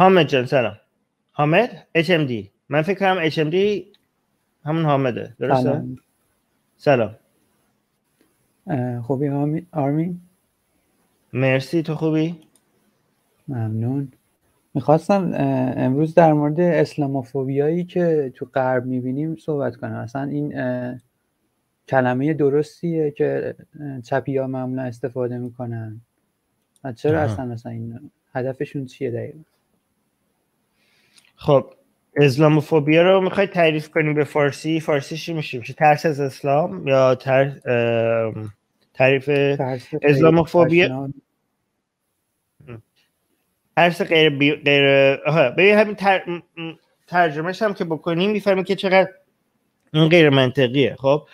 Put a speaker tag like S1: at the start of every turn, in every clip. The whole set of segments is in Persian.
S1: حامد جان سلام حامد HMD من فکر کنم HMD همون حامده درسته سلام, سلام. خوبی آرمین
S2: مرسی تو خوبی ممنون میخواستم امروز در مورد اسلاموفوبیایی که تو غرب میبینیم صحبت کنم اصلا این کلمه درستیه که چپی ها معمولا استفاده میکنن
S1: و چرا اصلا اصلا این هدفشون چیه دقیقا خب اسلاموفوبیا رو میخوای تعریف کنیم به فارسی فارسی چی میشه ترس از اسلام یا تعریف اسلاموفوبیا ترس غیر بی... غیر همین تر... ترجمهش هم که بکنیم میفهمیم که چقدر این غیر منطقیه خب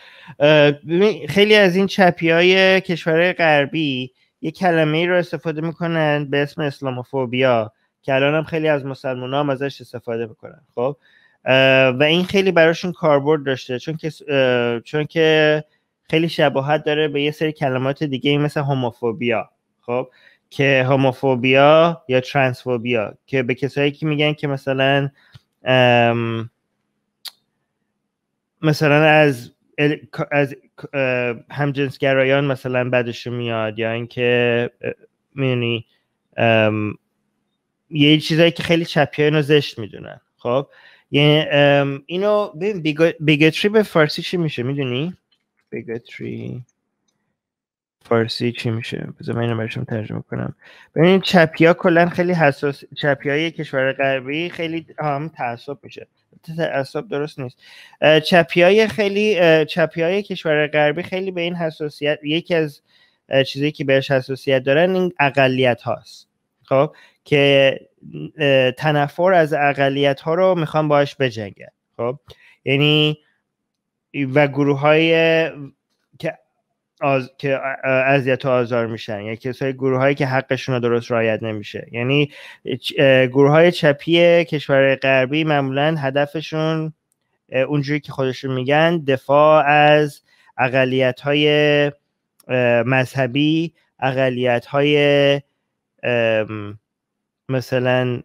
S1: خیلی از این چپی های کشور غربی یه کلمه ای رو استفاده میکنن به اسم اسلاموفوبیا که الان هم خیلی از مسلمان هم ازش استفاده میکنن خب و این خیلی براشون کاربرد داشته چون که چون که خیلی شباهت داره به یه سری کلمات دیگه مثل هوموفوبیا خب که هوموفوبیا یا ترانسفوبیا که به کسایی که میگن که مثلا مثلا از از همجنسگرایان مثلا بدشون میاد یا اینکه میدونی یه چیزایی که خیلی چپی اینو زشت میدونن خب یعنی اینو ببین بیگتری به فارسی چی میشه میدونی بیگتری فارسی چی میشه بذار من اینو برشون ترجمه کنم ببین چپیا کلا خیلی حساس چپیای کشور غربی خیلی هم تعصب میشه تعصب درست نیست چپیای خیلی چپیای کشور غربی خیلی به این حساسیت یکی از چیزی که بهش حساسیت دارن این اقلیت هاست خب که تنفر از اقلیت ها رو میخوان باش بجنگن خب یعنی و گروه های که از که اذیت و آزار میشن یا یعنی کسای گروه هایی که حقشون رو درست رعایت نمیشه یعنی گروه های چپی کشور غربی معمولا هدفشون اونجوری که خودشون میگن دفاع از اقلیت های مذهبی اقلیت های مثلا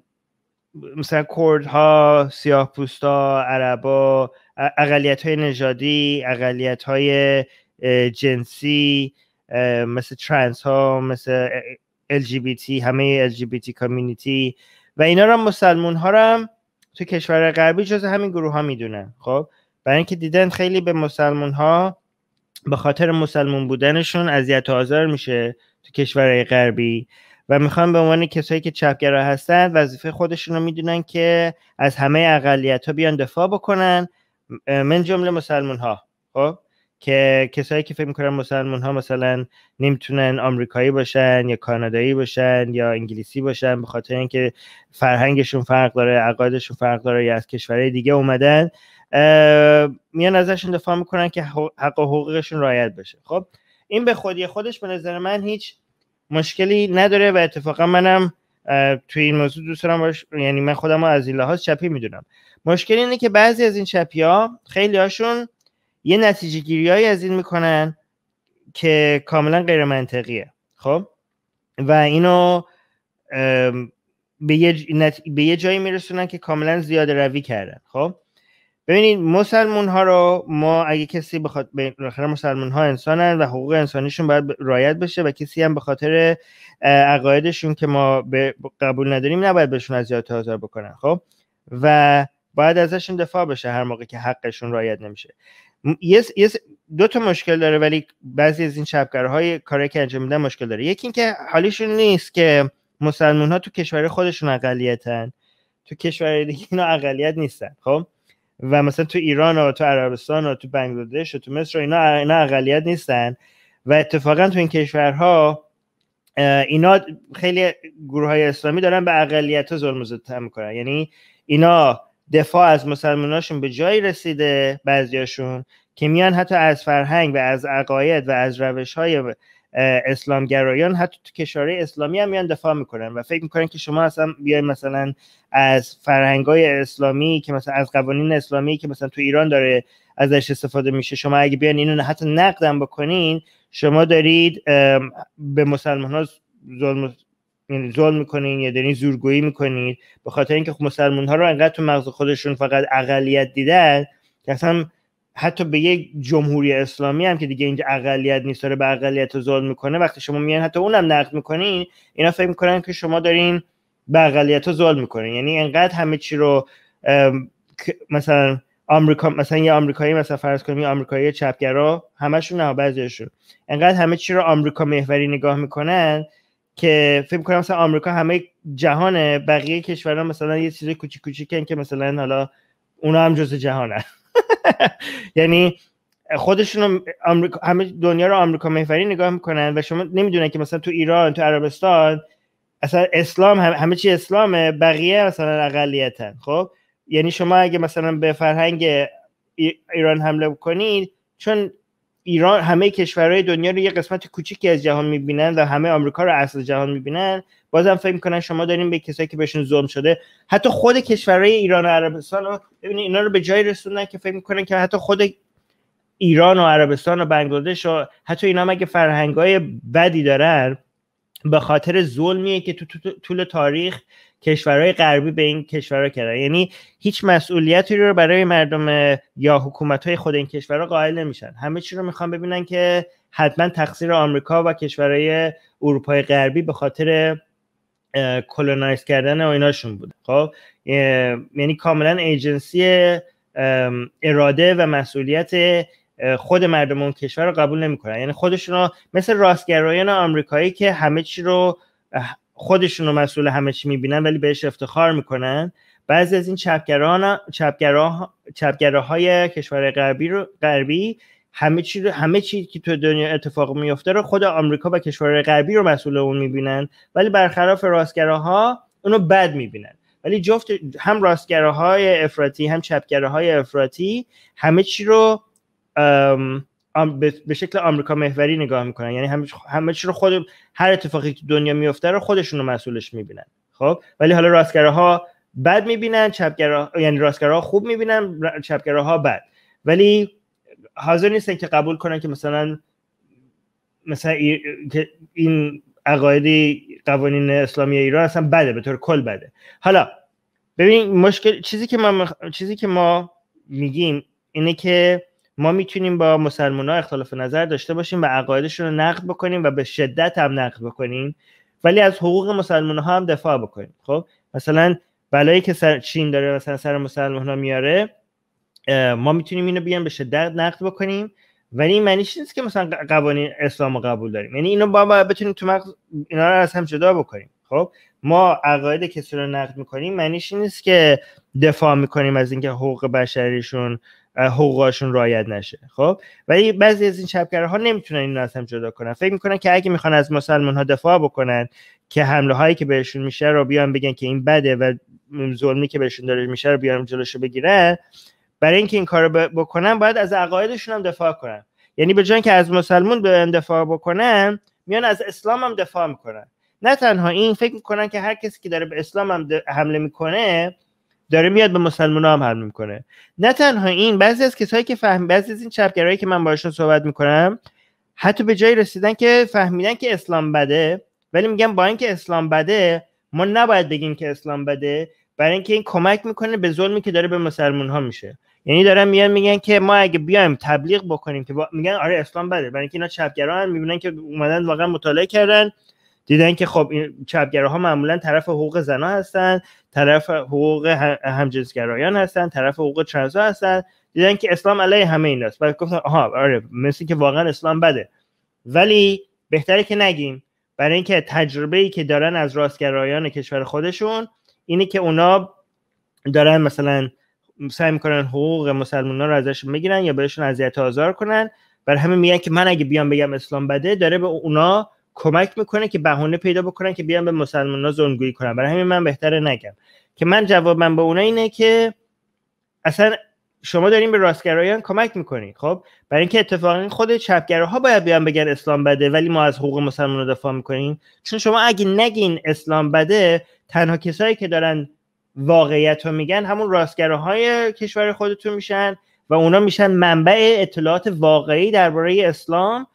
S1: مثلا ها سیاه پوستا عربا اقلیت های نژادی اقلیت های جنسی مثل ترنس ها مثل LGBT همه LGBT کامیونیتی و اینا را مسلمون ها را هم تو کشور غربی جز همین گروه ها میدونن خب برای اینکه دیدن خیلی به مسلمون ها به خاطر مسلمون بودنشون اذیت و آزار میشه تو کشورهای غربی و میخوان به عنوان کسایی که چپگرا هستن وظیفه خودشون رو میدونن که از همه اقلیت ها بیان دفاع بکنن من جمله مسلمون ها خب که کسایی که فکر میکنن مسلمان ها مثلا نمیتونن آمریکایی باشن یا کانادایی باشن یا انگلیسی باشن به خاطر اینکه فرهنگشون فرق داره عقایدشون فرق داره یا از کشورهای دیگه اومدن میان ازشون دفاع میکنن که حق و حقوقشون رعایت بشه خب این به خودی خودش به نظر من هیچ مشکلی نداره و اتفاقا منم توی این موضوع دوست دارم باش یعنی من خودم از این لحاظ چپی میدونم مشکل اینه که بعضی از این چپی ها خیلی هاشون یه نتیجه گیری های از این میکنن که کاملا غیر منطقیه خب و اینو به یه, به یه جایی میرسونن که کاملا زیاده روی کردن خب ببینید مسلمون ها رو ما اگه کسی بخواد مسلمون ها انسانن و حقوق انسانیشون باید رایت بشه و کسی هم به خاطر عقایدشون که ما به قبول نداریم نباید بهشون از یاد آزار بکنن خب و باید ازشون دفاع بشه هر موقع که حقشون رایت نمیشه یس دو تا مشکل داره ولی بعضی از این چپگرهای کاری که انجام میدن مشکل داره یکی اینکه حالیشون نیست که مسلمون ها تو کشور خودشون اقلیتن تو کشور دیگه اینا اقلیت نیستن خب و مثلا تو ایران و تو عربستان و تو بنگلادش و تو مصر و اینا اینا اقلیت نیستن و اتفاقا تو این کشورها اینا خیلی گروه های اسلامی دارن به اقلیت ها ظلم و میکنن یعنی اینا دفاع از مسلماناشون به جایی رسیده بعضیاشون که میان حتی از فرهنگ و از عقاید و از روش های اسلامگرایان حتی تو کشاره اسلامی هم میان دفاع میکنن و فکر میکنن که شما اصلا بیاین مثلا از فرهنگای اسلامی که مثلا از قوانین اسلامی که مثلا تو ایران داره ازش استفاده میشه شما اگه بیان اینو حتی نقدم بکنین شما دارید به مسلمان ها ظلم یعنی میکنین یا دارین زورگویی میکنین به خاطر اینکه خب مسلمان ها رو انقدر تو مغز خودشون فقط اقلیت دیدن که اصلا حتی به یک جمهوری اسلامی هم که دیگه اینجا اقلیت نیست داره به اقلیت ظلم میکنه وقتی شما میان حتی اونم نقد میکنین اینا فکر میکنن که شما دارین به اقلیت ظلم میکنین یعنی انقدر همه چی رو مثلا آمریکا مثلا یه آمریکایی مثلا فرض کنیم یه آمریکایی چپگرا همشون نه بعضیشون انقدر همه چی رو آمریکا محوری نگاه میکنن که فکر کنم مثلا آمریکا همه جهان بقیه کشورها مثلا یه چیز کوچیک کوچیکن که مثلا حالا اونا هم جزء جهانن یعنی خودشون همه دنیا رو آمریکا محوری نگاه میکنن و شما نمیدونن که مثلا تو ایران تو عربستان اصلا اسلام همه چی اسلامه بقیه مثلا اقلیتن خب یعنی شما اگه مثلا به فرهنگ ایران حمله کنید چون ایران همه کشورهای دنیا رو یه قسمت کوچیکی از جهان میبینن و همه آمریکا رو اصل جهان میبینن بازم فکر میکنن شما دارین به کسایی که بهشون ظلم شده حتی خود کشورهای ایران و عربستان رو ببینید اینا رو به جای رسوندن که فکر میکنن که حتی خود ایران و عربستان و بنگلادش و حتی اینا مگه فرهنگای بدی دارن به خاطر ظلمیه که تو طول تاریخ کشورهای غربی به این کشورها کردن یعنی هیچ مسئولیتی رو برای مردم یا حکومت خود این کشورها قائل نمیشن همه چی رو میخوان ببینن که حتما تقصیر آمریکا و کشورهای اروپای غربی به خاطر کلونایز کردن و ایناشون بود خب یعنی کاملا ایجنسی اراده و مسئولیت خود مردم اون کشور رو قبول نمیکنن یعنی خودشون مثل راستگرایان آمریکایی که همه چی رو خودشون رو مسئول همه چی میبینن ولی بهش افتخار میکنن بعضی از این چپگران چپگرا چپگراهای کشور غربی رو غربی همه چی همه چی که تو دنیا اتفاق میفته رو خود آمریکا و کشور غربی رو مسئول اون میبینن ولی برخلاف ها اونو بد میبینن ولی جفت هم های افراتی هم های افراطی همه چی رو به شکل آمریکا محوری نگاه میکنن یعنی همه چی رو خود هر اتفاقی که دنیا میفته رو خودشون رو مسئولش میبینن خب ولی حالا راستگراها بد میبینن چپگراها یعنی راستگراها خوب میبینن چپگراها بد ولی حاضر نیستن که قبول کنن که مثلا مثلا این عقایدی قوانین اسلامی ایران اصلا بده به طور کل بده حالا ببین مشکل چیزی که چیزی که ما میگیم اینه که ما میتونیم با مسلمان ها اختلاف نظر داشته باشیم و عقایدشون رو نقد بکنیم و به شدت هم نقد بکنیم ولی از حقوق مسلمان ها هم دفاع بکنیم خب مثلا بلایی که سر چین داره مثلا سر مسلمان ها میاره ما میتونیم اینو بیان به شدت نقد بکنیم ولی این معنیش نیست که مثلا قوانین اسلام رو قبول داریم یعنی اینو با, ما بتونیم تو مغز اینا رو از هم جدا بکنیم خب ما عقاید کسی رو نقد میکنیم معنیش نیست که دفاع میکنیم از اینکه حقوق بشریشون حقوقشون رعایت نشه خب ولی بعضی از این ها نمیتونن اینو از هم جدا کنن فکر میکنن که اگه میخوان از مسلمان ها دفاع بکنن که حمله هایی که بهشون میشه رو بیان بگن که این بده و ظلمی که بهشون داره میشه رو بیان جلوشو بگیرن برای اینکه این کارو بکنن باید از عقایدشون هم دفاع کنن یعنی به جای که از مسلمان به دفاع بکنن میان از اسلام هم دفاع میکنن نه تنها این فکر میکنن که هر کسی که داره به اسلام هم حمله میکنه داره میاد به مسلمان هم حمله میکنه نه تنها این بعضی از کسایی که فهم بعضی از این چپگرایی که من باشون صحبت میکنم حتی به جایی رسیدن که فهمیدن که اسلام بده ولی میگن با اینکه اسلام بده ما نباید بگیم که اسلام بده برای اینکه این کمک میکنه به ظلمی که داره به مسلمان ها میشه یعنی دارن میان میگن که ما اگه بیایم تبلیغ بکنیم که میگن آره اسلام بده برای اینکه اینا چپگرا میبینن که اومدن واقعا مطالعه کردن دیدن که خب این ها معمولا طرف حقوق زنا هستن طرف حقوق همجنسگرایان هستن طرف حقوق ترنسها هستن دیدن که اسلام علیه همه این است بعد گفتن آها آره مثل که واقعا اسلام بده ولی بهتره که نگیم برای اینکه تجربه ای که دارن از راستگرایان کشور خودشون اینه که اونا دارن مثلا سعی میکنن حقوق مسلمانان رو ازشون میگیرن یا بهشون اذیت آزار کنن بر همه میگن که من اگه بیام بگم اسلام بده داره به اونا کمک میکنه که بهونه پیدا بکنن که بیان به مسلمان ها زنگویی کنن برای همین من بهتره نگم که من جوابم به اونا اینه که اصلا شما دارین به راستگرایان کمک میکنین خب برای اینکه اتفاقا خود ها باید بیان بگن اسلام بده ولی ما از حقوق مسلمان دفاع میکنیم چون شما اگه نگین اسلام بده تنها کسایی که دارن واقعیت رو میگن همون راستگراهای کشور خودتون میشن و اونا میشن منبع اطلاعات واقعی درباره اسلام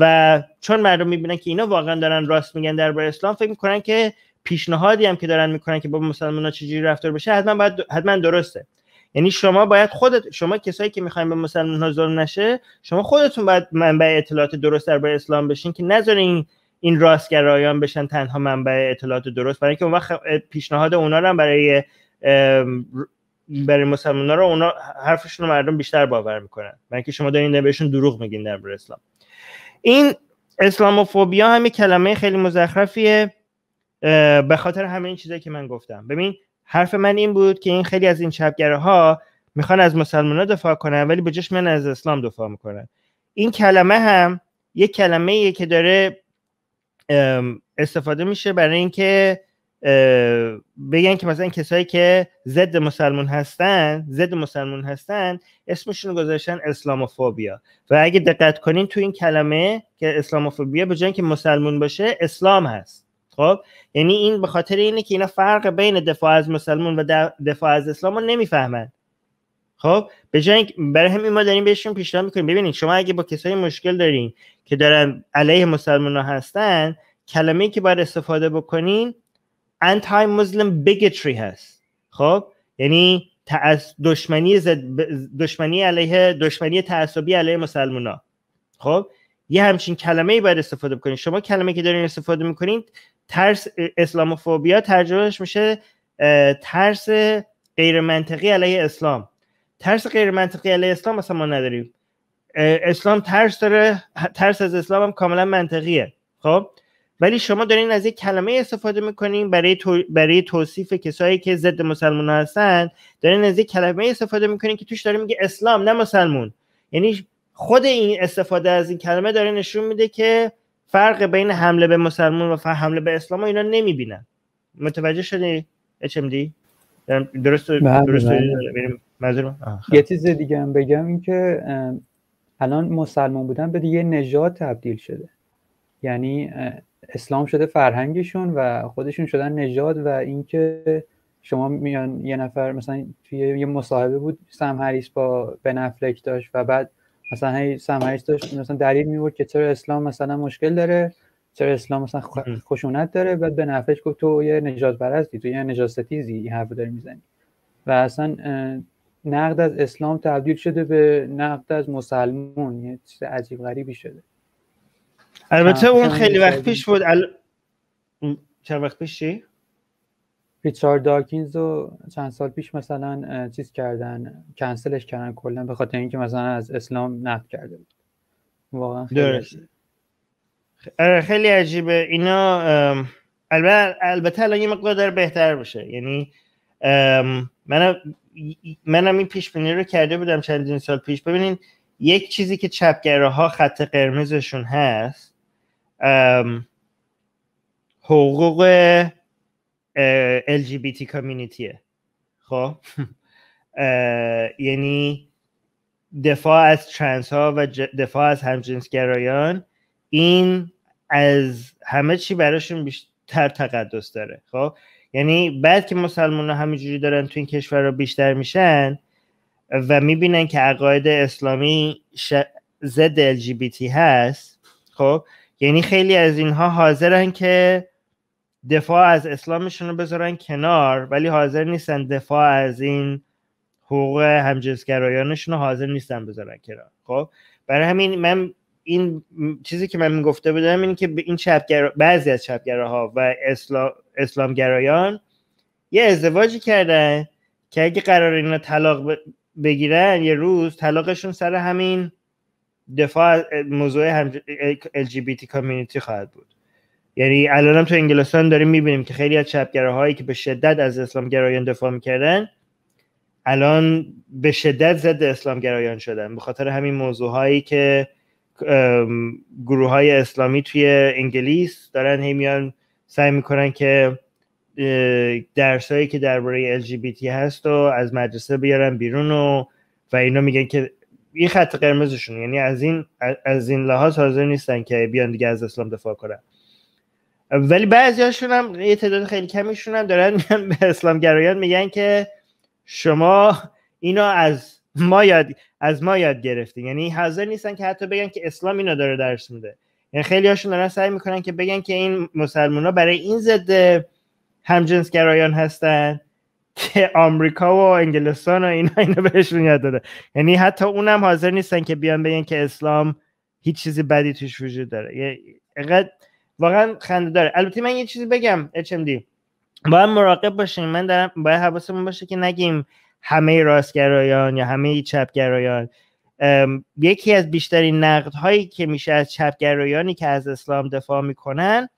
S1: و چون مردم میبینن که اینا واقعا دارن راست میگن درباره اسلام فکر میکنن که پیشنهادی هم که دارن میکنن که با ها چجوری رفتار بشه حتما باید حتما درسته یعنی شما باید خودت شما کسایی که میخواین به مسلمان ظلم نشه شما خودتون باید منبع اطلاعات درست درباره اسلام بشین که نذارین این راستگرایان بشن تنها منبع اطلاعات درست برای اینکه اون وقت پیشنهاد اونا هم برای برای مسلمان رو اونا حرفشون رو مردم بیشتر باور میکنن برای اینکه شما دارین بهشون دروغ میگین درباره اسلام این اسلاموفوبیا هم کلمه خیلی مزخرفیه به خاطر همه این چیزایی که من گفتم ببین حرف من این بود که این خیلی از این چپگره ها میخوان از مسلمان ها دفاع کنن ولی به من از اسلام دفاع میکنن این کلمه هم یک کلمه که داره استفاده میشه برای اینکه بگن که مثلا کسایی که ضد مسلمون هستن ضد مسلمون هستن اسمشون گذاشتن اسلاموفوبیا و اگه دقت کنین تو این کلمه که اسلاموفوبیا به که مسلمون باشه اسلام هست خب یعنی این به خاطر اینه که اینا فرق بین دفاع از مسلمون و دفاع از اسلام رو نمیفهمن خب به جای برای همین ما داریم بهشون پیشنهاد میکنیم ببینید شما اگه با کسایی مشکل دارین که دارن علیه مسلمان هستن کلمه که باید استفاده بکنین انتی مسلم بیگتری هست خب یعنی دشمنی زد دشمنی علیه دشمنی تعصبی علیه مسلمونا خب یه همچین کلمه ای باید استفاده بکنید شما کلمه که دارین استفاده میکنید ترس اسلاموفوبیا ترجمهش میشه ترس غیر منطقی علیه اسلام ترس غیر منطقی علیه اسلام مثلا ما نداریم اسلام ترس داره ترس از اسلام هم کاملا منطقیه خب ولی شما دارین از یک کلمه استفاده میکنین برای, برای توصیف کسایی که ضد مسلمان هستن دارین از یک کلمه استفاده میکنین که توش داره میگه اسلام نه مسلمون یعنی خود این استفاده از این کلمه داره نشون میده که فرق بین حمله به مسلمان و حمله به اسلام اینا نمیبینن متوجه شدی HMD درست بله، درست بله. خب.
S2: یه چیز دیگه هم بگم این که الان مسلمان بودن به دیگه نجات تبدیل شده یعنی اسلام شده فرهنگشون و خودشون شدن نژاد و اینکه شما میان یه نفر مثلا توی یه مصاحبه بود سم هریس با بنفلک داشت و بعد مثلا هی سم داشت مثلا دلیل میورد که چرا اسلام مثلا مشکل داره چرا اسلام مثلا خشونت داره بعد افلک گفت تو یه نجات پرستی تو یه نجات ستیزی حرف داری میزنی و اصلا نقد از اسلام تبدیل شده به نقد از مسلمون یه چیز عجیب غریبی شده
S1: البته خب، اون خیلی وقت پیش بود ال...
S2: چند وقت پیش چی؟ ریچارد داکینز رو چند سال پیش مثلا چیز کردن کنسلش کردن کلا به خاطر اینکه مثلا از اسلام نفت کرده بود
S1: واقعا خیلی درست. آره، خیلی عجیبه اینا البته البته الان یه مقدار داره بهتر بشه یعنی منم منم این پیش بینی رو کرده بودم چندین سال پیش ببینین یک چیزی که ها خط قرمزشون هست حقوق LGBT کامیونیتیه خب یعنی دفاع از ترنس ها و دفاع از گرایان این از همه چی براشون بیشتر تقدس داره خب یعنی بعد که مسلمان ها همینجوری دارن تو این کشور رو بیشتر میشن و میبینن که عقاید اسلامی ضد LGBT هست خب یعنی خیلی از اینها حاضرن که دفاع از اسلامشون رو بذارن کنار ولی حاضر نیستن دفاع از این حقوق همجنسگرایانشون رو حاضر نیستن بذارن کنار خب برای همین من این چیزی که من گفته بودم این که این چپگر بعضی از چپگراها و اسلام اسلامگرایان یه ازدواجی کردن که اگه قرار اینا طلاق بگیرن یه روز طلاقشون سر همین دفاع موضوع هم LGBT کامیونیتی خواهد بود یعنی الان هم تو انگلستان داریم میبینیم که خیلی از چپگراهایی که به شدت از اسلام گرایان دفاع میکردن الان به شدت ضد اسلام گرایان شدن به خاطر همین موضوع هایی که گروه های اسلامی توی انگلیس دارن هی سعی میکنن که درسایی که درباره LGBT هست و از مدرسه بیارن بیرون و و اینا میگن که یه خط قرمزشون یعنی از این از این لحاظ حاضر نیستن که بیان دیگه از اسلام دفاع کنن ولی بعضی هاشون هم یه تعداد خیلی کمیشون هم دارن میان به اسلام گرایان میگن که شما اینا از ما یاد از ما یاد گرفتین یعنی حاضر نیستن که حتی بگن که اسلام اینو داره درس میده یعنی خیلی هاشون دارن سعی میکنن که بگن که این مسلمان ها برای این ضد همجنس گرایان هستن که آمریکا و انگلستان و اینا اینو بهشون یاد داده یعنی حتی اونم حاضر نیستن که بیان بگن که اسلام هیچ چیزی بدی توش وجود داره واقعا خنده داره البته من یه چیزی بگم HMD باید مراقب باشیم من دارم باید حواسمون باشه که نگیم همه راستگرایان یا همه چپگرایان یکی از بیشترین نقد هایی که میشه از چپگرایانی که از اسلام دفاع میکنن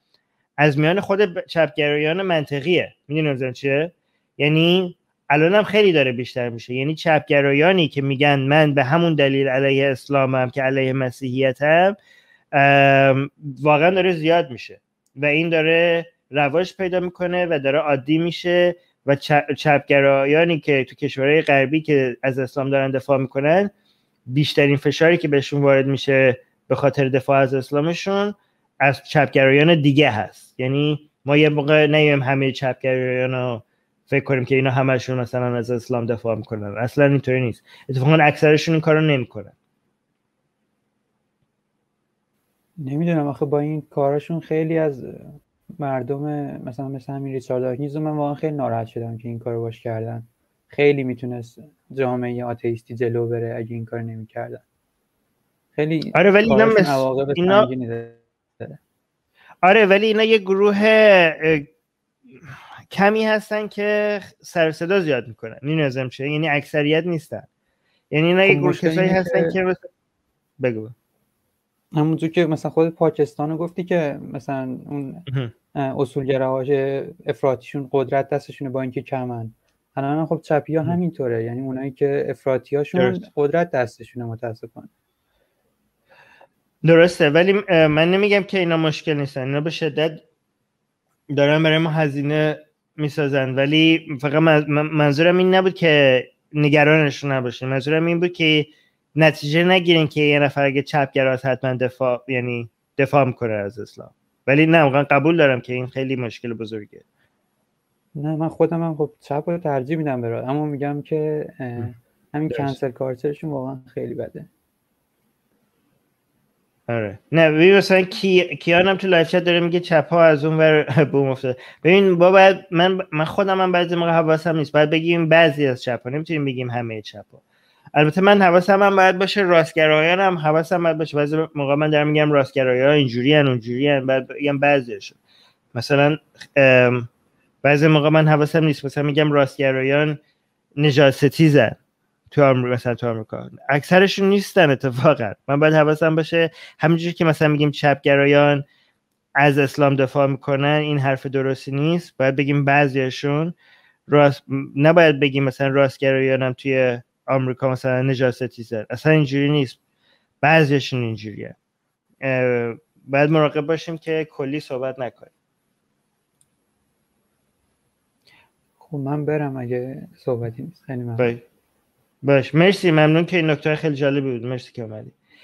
S1: از میان خود چپگرایان منطقیه میدونی چیه یعنی الانم خیلی داره بیشتر میشه یعنی چپگرایانی که میگن من به همون دلیل علیه اسلامم که علیه مسیحیتم واقعا داره زیاد میشه و این داره رواج پیدا میکنه و داره عادی میشه و چپگرایانی که تو کشورهای غربی که از اسلام دارن دفاع میکنن بیشترین فشاری که بهشون وارد میشه به خاطر دفاع از اسلامشون از چپگرایان دیگه هست یعنی ما یه موقع نیم همه چپگرایان فکر کنیم که اینا همشون مثلا از اسلام دفاع میکنن اصلا اینطوری نیست اتفاقا اکثرشون این کارو نمیکنن
S2: نمیدونم آخه با این کاراشون خیلی از مردم مثلا مثل همین ریچارد من واقعا خیلی ناراحت شدم که این کارو باش کردن خیلی میتونست جامعه آتیستی جلو بره اگه این کار نمیکردن خیلی آره ولی اینا, مس...
S1: آره ولی اینا یه گروه کمی هستن که سر صدا زیاد میکنن این چه یعنی اکثریت نیستن یعنی نه خب، گروه کسایی هستن که بگو
S2: همونطور که مثلا خود پاکستان گفتی که مثلا اون اصولگراهاش افراتیشون قدرت دستشونه با اینکه کمن الان خب چپی ها همینطوره یعنی اونایی که افراتی هاشون قدرت دستشونه متاسفانه
S1: درسته ولی من نمیگم که اینا مشکل نیستن اینا به شدت دارن برای ما هزینه میسازن ولی فقط منظورم این نبود که نگرانشون نباشین منظورم این بود که نتیجه نگیرین که یه نفر اگه چپگراست حتما دفاع یعنی دفاع میکنه از اسلام ولی نه واقعا قبول دارم که این خیلی مشکل بزرگه
S2: نه من خودم هم خب چپ رو ترجیح میدم برای اما میگم که همین کنسل کارترشون واقعا خیلی بده
S1: آره نه ببین مثلا کی... کیان هم تو لایف چت داره میگه چپ ها از اون ور بوم افتاد ببین با باید من من خودم هم بعضی موقع حواسم نیست باید بگیم بعضی از چپ ها نمیتونیم بگیم همه چپ ها البته من حواسم هم باید باشه راستگرایان هم حواسم باید باشه بعضی موقع من دارم میگم راستگرایان اینجوری ان اونجوری ان بعد بگم بعضیش مثلا بعضی موقع من حواسم نیست مثلا میگم راستگرایان زن. تو آمریکا مثلا تو آمریکا اکثرشون نیستن اتفاقا من باید حواسم باشه همینجوری که مثلا میگیم چپگرایان از اسلام دفاع میکنن این حرف درستی نیست باید بگیم بعضیشون راست نباید بگیم مثلا راستگرایان هم توی آمریکا مثلا نجاستی زد اصلا اینجوری نیست بعضیشون اینجوریه باید مراقب باشیم که کلی صحبت نکنیم خب من برم اگه صحبتی نیست خیلی بله. باش مرسی ممنون که این نکته خیلی جالبی بود مرسی که اومدی